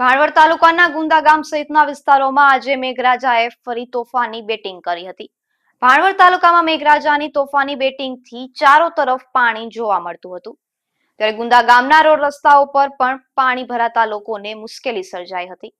ભાણવડ તાલુકાના ગુંદા ગામ સહિતના વિસ્તારોમાં આજે મેઘરાજાએ ફરી તોફાની બેટિંગ કરી હતી ભાણવડ તાલુકામાં મેઘરાજાની તોફાની બેટિંગથી ચારો તરફ પાણી જોવા મળતું હતું ત્યારે ગુંદા ગામના રોડ રસ્તાઓ પર પણ પાણી ભરાતા લોકોને મુશ્કેલી સર્જાઈ હતી